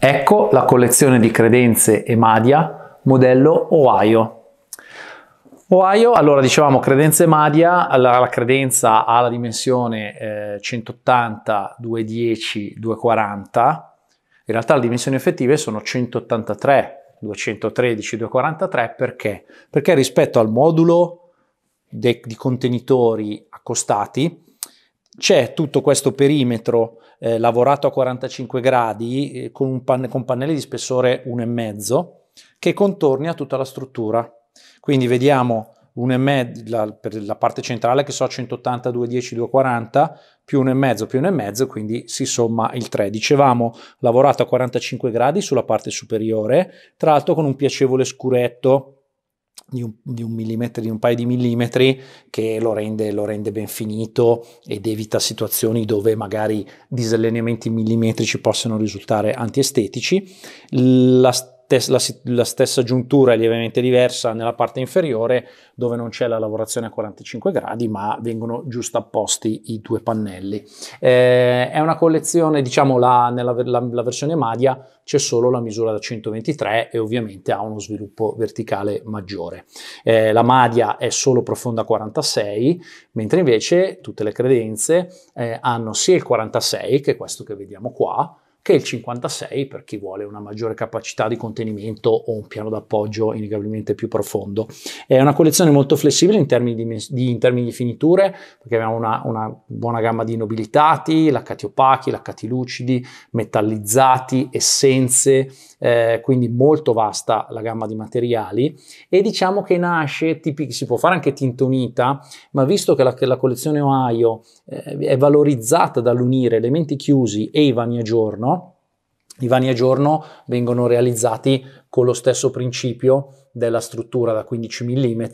Ecco la collezione di credenze e Madia, modello Ohio. Ohio, allora dicevamo credenze Madia, allora la credenza ha la dimensione eh, 180, 210, 240, in realtà le dimensioni effettive sono 183, 213, 243 perché? Perché rispetto al modulo di contenitori accostati c'è tutto questo perimetro eh, lavorato a 45 gradi eh, con, pan- con, pannelli di spessore 1,5 che contorna tutta la struttura. Quindi vediamo la, per la parte centrale che so 180, 210, 240 più 1,5 più 1,5 quindi si somma il 3. Dicevamo lavorato a 45 gradi sulla parte superiore, tra l'altro con un piacevole scuretto di un, di un, millimetro, di un paio di millimetri che lo rende, lo rende, ben finito ed evita situazioni dove magari disallineamenti millimetrici possono risultare antiestetici. La tes- la, la, stessa giuntura è lievemente diversa nella parte inferiore dove non c'è la lavorazione a 45 gradi ma vengono giusto apposti i due pannelli. Eh, è una collezione, diciamo la, nella la, la versione Madia c'è solo la misura da 123 e ovviamente ha uno sviluppo verticale maggiore. Eh, la Madia è solo profonda 46 mentre invece tutte le credenze eh, hanno sia il 46 che questo che vediamo qua che il 56 per chi vuole una maggiore capacità di contenimento o un piano d'appoggio innegabilmente più profondo. È una collezione molto flessibile in termini di, di, in termini di finiture, perché abbiamo una, una, buona gamma di nobilitati, laccati opachi, laccati lucidi, metallizzati, essenze, eh, quindi molto vasta la gamma di materiali e diciamo che nasce, tipi, si può fare anche tinta unita, ma visto che la, che la collezione Ohio eh, è valorizzata dall'unire elementi chiusi e i vani a giorno, i vani a giorno vengono realizzati con lo stesso principio della struttura da 15 mm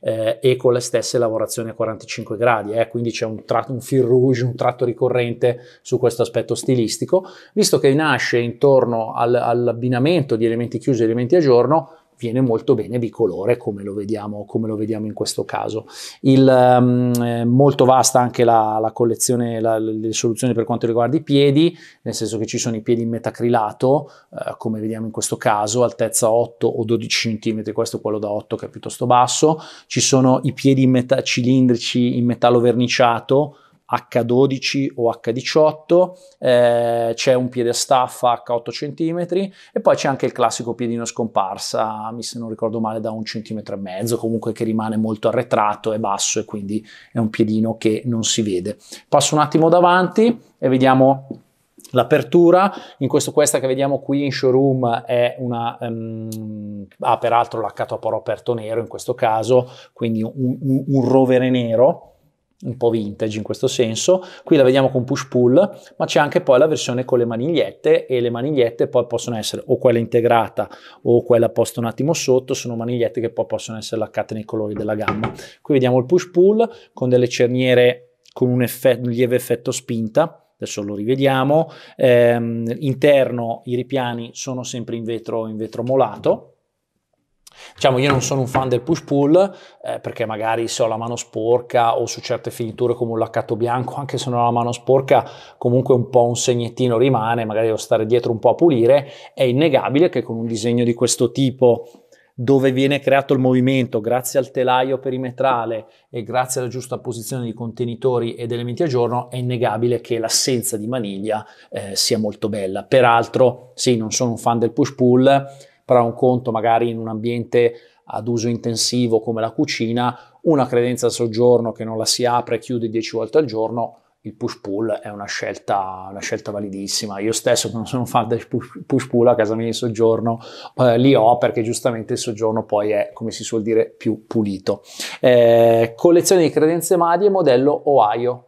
eh, e con le stesse lavorazioni a 45 gradi, eh, quindi c'è un, tratto, un fil rouge, un tratto ricorrente su questo aspetto stilistico, visto che nasce intorno al, all'abbinamento di elementi chiusi e elementi a giorno, viene molto bene bicolore come lo vediamo, come lo vediamo in questo caso. Il, um, molto vasta anche la, la collezione, la, le soluzioni per quanto riguarda i piedi, nel senso che ci sono i piedi in metacrilato, uh, come vediamo in questo caso, altezza 8 o 12 cm, questo è quello da 8 che è piuttosto basso, ci sono i piedi in meta- cilindrici in metallo verniciato, H12 o H18, eh, c'è un piede a staffa H8 cm e poi c'è anche il classico piedino scomparsa, mi se non ricordo male da un centimetro e mezzo, comunque che rimane molto arretrato, e basso e quindi è un piedino che non si vede. Passo un attimo davanti e vediamo L'apertura, in questo, questa che vediamo qui in showroom, è una, um, ehm, ha ah, peraltro laccato a poro aperto nero in questo caso, quindi un, un, un rovere nero un po' vintage in questo senso. Qui la vediamo con push pull, ma c'è anche poi la versione con le manigliette e le manigliette poi possono essere o quella integrata o quella posta un attimo sotto, sono manigliette che poi possono essere laccate nei colori della gamma. Qui vediamo il push pull con delle cerniere con un, effetto, un lieve effetto spinta, adesso lo rivediamo. Ehm, interno i ripiani sono sempre in vetro, in vetro molato Diciamo, io non sono un fan del push-pull eh, perché magari se ho la mano sporca o su certe finiture come un laccato bianco, anche se non ho la mano sporca, comunque un po' un segnettino rimane, magari devo stare dietro un po' a pulire. È innegabile che con un disegno di questo tipo dove viene creato il movimento grazie al telaio perimetrale e grazie alla giusta posizione di contenitori ed elementi a giorno, è innegabile che l'assenza di maniglia eh, sia molto bella. Peraltro, sì, non sono un fan del push-pull, però un conto magari in un ambiente ad uso intensivo come la cucina, una credenza al soggiorno che non la si apre e chiude 10 volte al giorno, il push pull è una scelta, una scelta, validissima. Io stesso, che non sono fan del push pull a casa mia in soggiorno, eh, li ho perché giustamente il soggiorno poi è, come si suol dire, più pulito. Eh, collezione di credenze madie, modello Ohio.